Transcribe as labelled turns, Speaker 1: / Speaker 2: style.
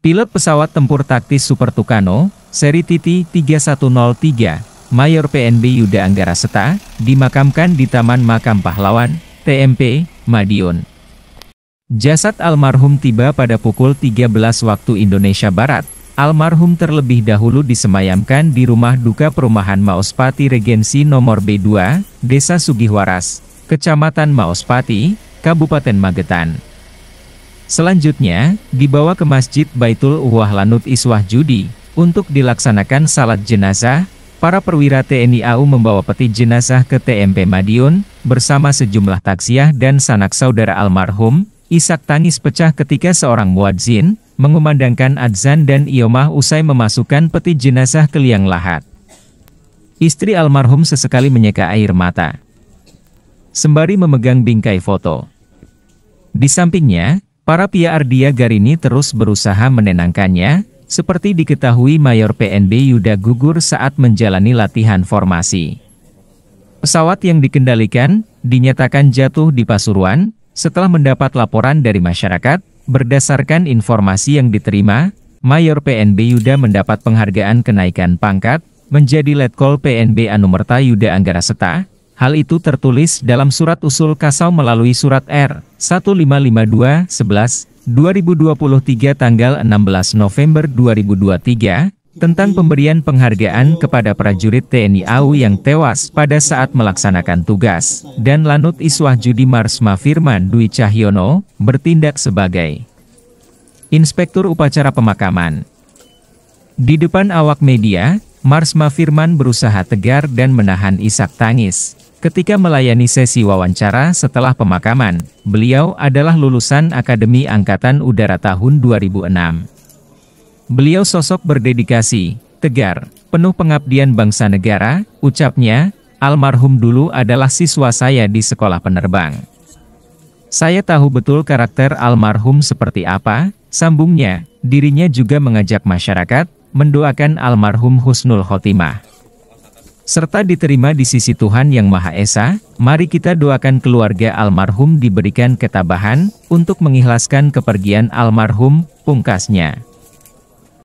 Speaker 1: Pilot pesawat tempur taktis Super Tucano, seri TT-3103, Mayor PNB Yuda Anggara Seta, dimakamkan di Taman Makam Pahlawan, TMP, Madiun. Jasad almarhum tiba pada pukul 13 waktu Indonesia Barat. Almarhum terlebih dahulu disemayamkan di rumah duka perumahan Maospati Regensi nomor B2, Desa Sugihwaras, Kecamatan Maospati, Kabupaten Magetan. Selanjutnya, dibawa ke Masjid Baitul Wahlanut Iswah Judi, untuk dilaksanakan salat jenazah, para perwira TNI AU membawa peti jenazah ke TMP Madiun, bersama sejumlah taksiah dan sanak saudara almarhum, Isak tangis pecah ketika seorang muadzin, mengumandangkan adzan dan iomah usai memasukkan peti jenazah ke liang lahat. Istri almarhum sesekali menyeka air mata. Sembari memegang bingkai foto. Di sampingnya, Para Ardia Garini terus berusaha menenangkannya, seperti diketahui Mayor PNB Yuda gugur saat menjalani latihan formasi. Pesawat yang dikendalikan, dinyatakan jatuh di Pasuruan, setelah mendapat laporan dari masyarakat, berdasarkan informasi yang diterima, Mayor PNB Yuda mendapat penghargaan kenaikan pangkat, menjadi Letkol PNB Anumerta Yuda Anggara Setah, Hal itu tertulis dalam surat usul Kasau melalui surat R 1552 11 2023 tanggal 16 November 2023 tentang pemberian penghargaan kepada prajurit TNI AU yang tewas pada saat melaksanakan tugas dan Lanut Iswah Judi Marsma Firman Dwi Cahyono bertindak sebagai Inspektur Upacara Pemakaman. Di depan awak media, Marsma Firman berusaha tegar dan menahan isak tangis Ketika melayani sesi wawancara setelah pemakaman, beliau adalah lulusan Akademi Angkatan Udara tahun 2006. Beliau sosok berdedikasi, tegar, penuh pengabdian bangsa negara, ucapnya, almarhum dulu adalah siswa saya di sekolah penerbang. Saya tahu betul karakter almarhum seperti apa, sambungnya, dirinya juga mengajak masyarakat, mendoakan almarhum Husnul Khotimah serta diterima di sisi Tuhan Yang Maha Esa, mari kita doakan keluarga almarhum diberikan ketabahan untuk mengikhlaskan kepergian almarhum, pungkasnya.